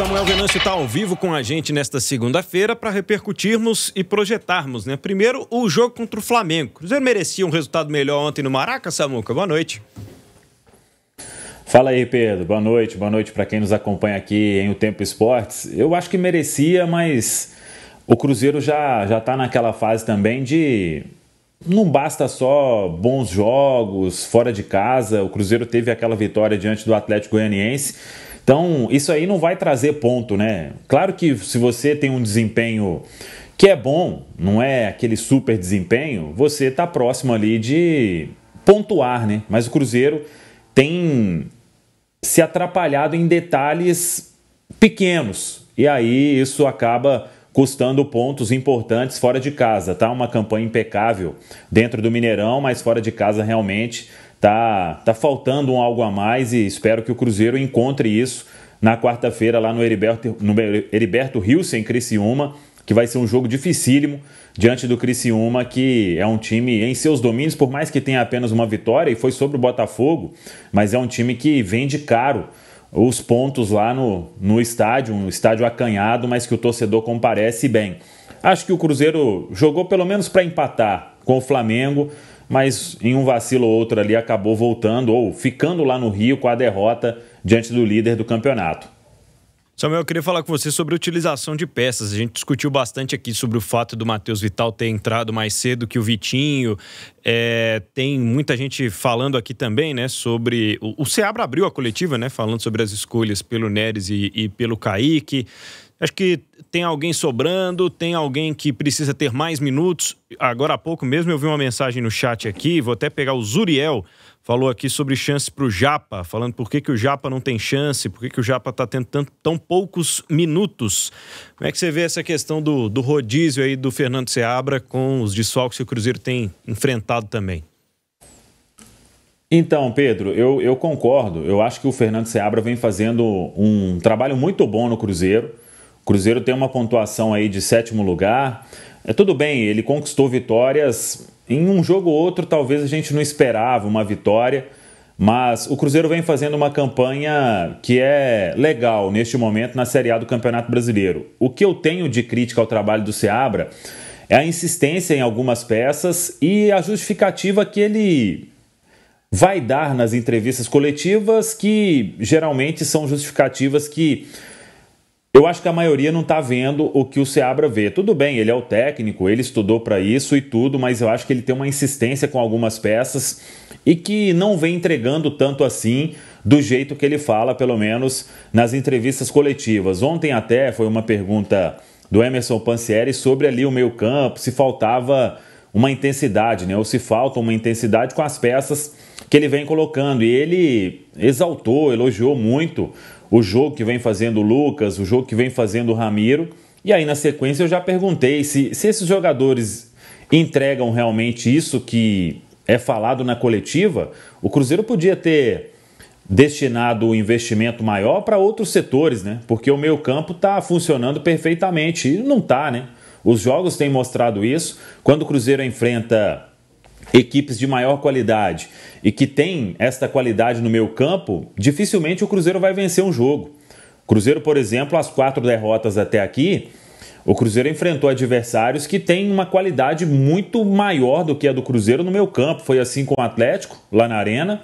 Samuel Venâncio está ao vivo com a gente nesta segunda-feira para repercutirmos e projetarmos, né? Primeiro, o jogo contra o Flamengo. O Cruzeiro merecia um resultado melhor ontem no Maraca, Samuca. Boa noite. Fala aí, Pedro. Boa noite. Boa noite para quem nos acompanha aqui em O Tempo Esportes. Eu acho que merecia, mas o Cruzeiro já já está naquela fase também de não basta só bons jogos fora de casa. O Cruzeiro teve aquela vitória diante do Atlético Goianiense então, isso aí não vai trazer ponto, né? Claro que se você tem um desempenho que é bom, não é aquele super desempenho, você está próximo ali de pontuar, né? Mas o Cruzeiro tem se atrapalhado em detalhes pequenos. E aí isso acaba custando pontos importantes fora de casa, tá? Uma campanha impecável dentro do Mineirão, mas fora de casa realmente tá, tá faltando um algo a mais e espero que o Cruzeiro encontre isso na quarta-feira lá no Heriberto, no Heriberto Hilsen Criciúma, que vai ser um jogo dificílimo diante do Criciúma, que é um time em seus domínios, por mais que tenha apenas uma vitória, e foi sobre o Botafogo, mas é um time que vende caro os pontos lá no, no estádio, um estádio acanhado, mas que o torcedor comparece bem. Acho que o Cruzeiro jogou pelo menos para empatar com o Flamengo, mas em um vacilo ou outro ali acabou voltando ou ficando lá no Rio com a derrota diante do líder do campeonato. Samuel, eu queria falar com você sobre a utilização de peças. A gente discutiu bastante aqui sobre o fato do Matheus Vital ter entrado mais cedo que o Vitinho. É, tem muita gente falando aqui também, né, sobre. O, o Seabra abriu a coletiva, né, falando sobre as escolhas pelo Neres e, e pelo Kaique. Acho que tem alguém sobrando, tem alguém que precisa ter mais minutos. Agora há pouco mesmo eu vi uma mensagem no chat aqui, vou até pegar o Zuriel, falou aqui sobre chance para o Japa, falando por que, que o Japa não tem chance, por que, que o Japa está tendo tão, tão poucos minutos. Como é que você vê essa questão do, do rodízio aí do Fernando Seabra com os desfalques que o Cruzeiro tem enfrentado também? Então, Pedro, eu, eu concordo. Eu acho que o Fernando Seabra vem fazendo um trabalho muito bom no Cruzeiro. Cruzeiro tem uma pontuação aí de sétimo lugar. É tudo bem, ele conquistou vitórias em um jogo ou outro, talvez a gente não esperava uma vitória, mas o Cruzeiro vem fazendo uma campanha que é legal neste momento na Série A do Campeonato Brasileiro. O que eu tenho de crítica ao trabalho do Seabra é a insistência em algumas peças e a justificativa que ele vai dar nas entrevistas coletivas, que geralmente são justificativas que eu acho que a maioria não está vendo o que o Seabra vê. Tudo bem, ele é o técnico, ele estudou para isso e tudo, mas eu acho que ele tem uma insistência com algumas peças e que não vem entregando tanto assim do jeito que ele fala, pelo menos nas entrevistas coletivas. Ontem até foi uma pergunta do Emerson Pancieri sobre ali o meio campo, se faltava uma intensidade, né? Ou se falta uma intensidade com as peças que ele vem colocando. E ele exaltou, elogiou muito o jogo que vem fazendo o Lucas, o jogo que vem fazendo o Ramiro. E aí, na sequência, eu já perguntei se, se esses jogadores entregam realmente isso que é falado na coletiva. O Cruzeiro podia ter destinado o um investimento maior para outros setores, né? Porque o meio-campo está funcionando perfeitamente. E não está, né? Os jogos têm mostrado isso. Quando o Cruzeiro enfrenta equipes de maior qualidade e que tem esta qualidade no meu campo, dificilmente o Cruzeiro vai vencer um jogo. Cruzeiro, por exemplo, as quatro derrotas até aqui, o Cruzeiro enfrentou adversários que têm uma qualidade muito maior do que a do Cruzeiro no meu campo. Foi assim com o Atlético, lá na Arena,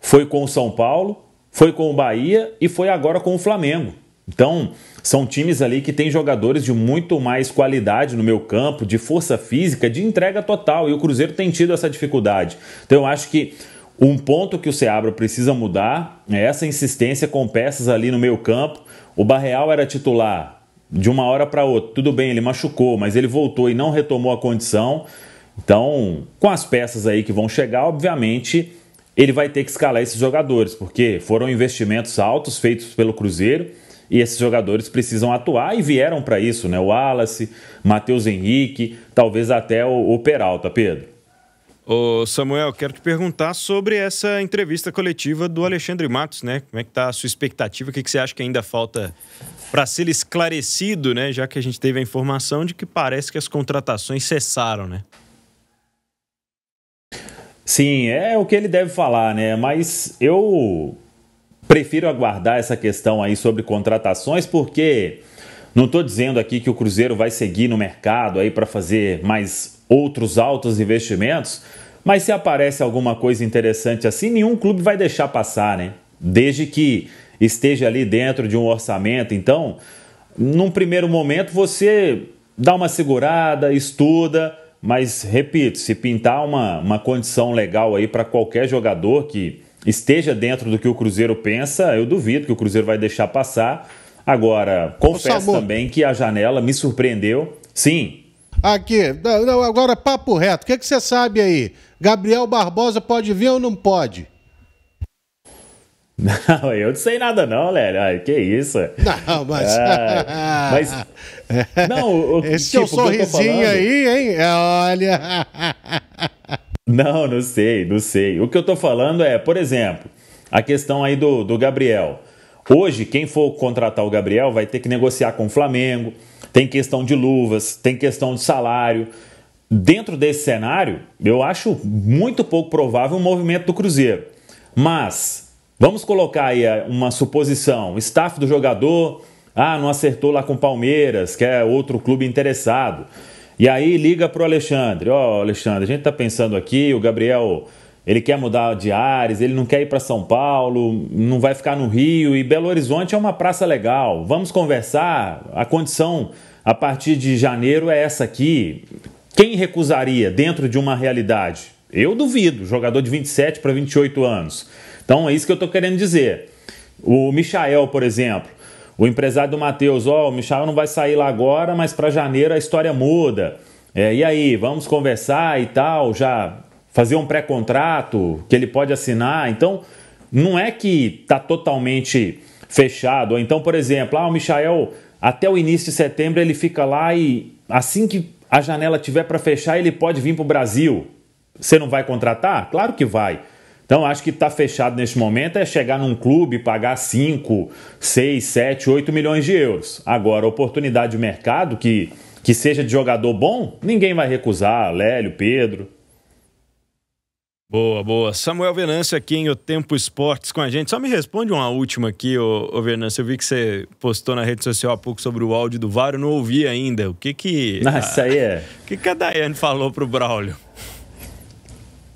foi com o São Paulo, foi com o Bahia e foi agora com o Flamengo. Então, são times ali que têm jogadores de muito mais qualidade no meu campo, de força física, de entrega total, e o Cruzeiro tem tido essa dificuldade. Então eu acho que um ponto que o Seabra precisa mudar é essa insistência com peças ali no meio campo. O Barreal era titular de uma hora para outra. Tudo bem, ele machucou, mas ele voltou e não retomou a condição. Então, com as peças aí que vão chegar, obviamente, ele vai ter que escalar esses jogadores, porque foram investimentos altos feitos pelo Cruzeiro e esses jogadores precisam atuar e vieram para isso, né? O Wallace, Matheus Henrique, talvez até o, o Peralta, Pedro. Ô Samuel, quero te perguntar sobre essa entrevista coletiva do Alexandre Matos, né? Como é que tá a sua expectativa? O que, que você acha que ainda falta para ser esclarecido, né? Já que a gente teve a informação de que parece que as contratações cessaram, né? Sim, é o que ele deve falar, né? Mas eu prefiro aguardar essa questão aí sobre contratações, porque não estou dizendo aqui que o Cruzeiro vai seguir no mercado aí para fazer mais outros altos investimentos, mas se aparece alguma coisa interessante assim, nenhum clube vai deixar passar, né? Desde que esteja ali dentro de um orçamento. Então, num primeiro momento, você dá uma segurada, estuda, mas repito, se pintar uma, uma condição legal aí para qualquer jogador que esteja dentro do que o Cruzeiro pensa, eu duvido que o Cruzeiro vai deixar passar. Agora, confesso também que a janela me surpreendeu. Sim. Aqui, não, agora papo reto. O que, é que você sabe aí? Gabriel Barbosa pode vir ou não pode? Não, eu não sei nada não, Lélio. que isso. Não, mas... Ah, mas... Não, o, Esse tipo, sorrisinho aí, hein? Olha... Não, não sei, não sei. O que eu estou falando é, por exemplo, a questão aí do, do Gabriel. Hoje, quem for contratar o Gabriel vai ter que negociar com o Flamengo, tem questão de luvas, tem questão de salário. Dentro desse cenário, eu acho muito pouco provável o um movimento do Cruzeiro. Mas, vamos colocar aí é, uma suposição: staff do jogador, ah, não acertou lá com o Palmeiras, que é outro clube interessado. E aí liga para o Alexandre, ó oh, Alexandre, a gente está pensando aqui, o Gabriel ele quer mudar de ares, ele não quer ir para São Paulo, não vai ficar no Rio e Belo Horizonte é uma praça legal. Vamos conversar. A condição a partir de janeiro é essa aqui. Quem recusaria dentro de uma realidade? Eu duvido, jogador de 27 para 28 anos. Então é isso que eu estou querendo dizer. O Michael, por exemplo, o empresário do Matheus, ó, oh, o Michel não vai sair lá agora, mas para janeiro a história muda. É, e aí, vamos conversar e tal, já fazer um pré-contrato que ele pode assinar. Então, não é que tá totalmente fechado. Ou então, por exemplo, ah, o Michael, até o início de setembro ele fica lá e assim que a janela tiver para fechar, ele pode vir para o Brasil. Você não vai contratar? Claro que vai. Então acho que está fechado neste momento é chegar num clube e pagar 5, 6, 7, 8 milhões de euros. Agora, oportunidade de mercado que, que seja de jogador bom, ninguém vai recusar. Lélio, Pedro. Boa, boa. Samuel Venâncio aqui em O Tempo Esportes com a gente. Só me responde uma última aqui, ô, ô Venâncio. Eu vi que você postou na rede social há pouco sobre o áudio do VAR, eu não ouvi ainda. O que que... Nossa, a, aí é... O que que a Daiane falou pro Braulio?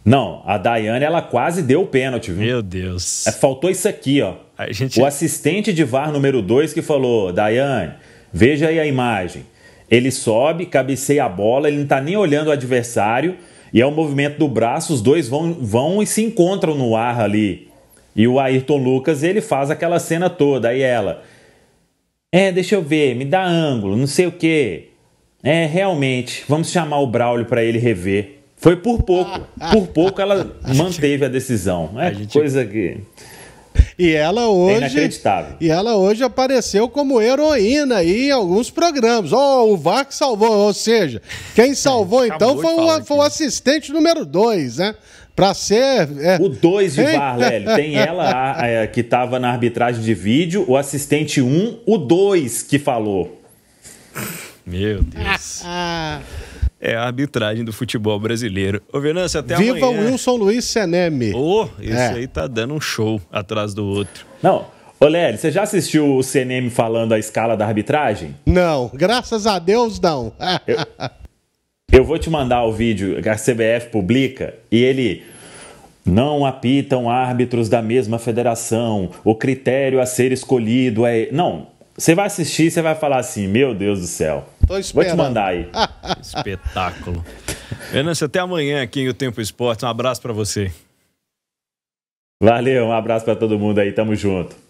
Não, a Dayane ela quase deu o pênalti, viu? Meu Deus. É, faltou isso aqui, ó. Gente... O assistente de VAR número 2 que falou: Dayane, veja aí a imagem. Ele sobe, cabeceia a bola, ele não tá nem olhando o adversário e é o movimento do braço, os dois vão, vão e se encontram no ar ali. E o Ayrton Lucas, ele faz aquela cena toda. Aí ela, é, deixa eu ver, me dá ângulo, não sei o quê. É, realmente, vamos chamar o Braulio para ele rever. Foi por pouco. Por pouco ela manteve a decisão. É a gente... coisa que. E ela é hoje. É inacreditável. E ela hoje apareceu como heroína em alguns programas. Oh, o VAR que salvou. Ou seja, quem salvou é, então foi o, foi o, assistente número 2, né? Para ser. É... O 2 de Ei. VAR, Lélio. Tem ela a, a, que estava na arbitragem de vídeo, o assistente 1, um, o 2 que falou. Meu Deus é a arbitragem do futebol brasileiro. Ô, Venâncio, até Viva amanhã. Viva Wilson Luiz Seneme. Ô, oh, esse é. aí tá dando um show atrás do outro. Não, Ô, Lério, você já assistiu o CNM falando a escala da arbitragem? Não, graças a Deus não. eu, eu, vou te mandar o vídeo que a CBF publica e ele. Não apitam árbitros da mesma federação. O critério a ser escolhido é. Não, você vai assistir e você vai falar assim: meu Deus do céu. Tô esperando. Vou te mandar aí. Espetáculo. Venâncio, até amanhã aqui em O Tempo Esporte. Um abraço para você. Valeu, um abraço para todo mundo aí. Tamo junto.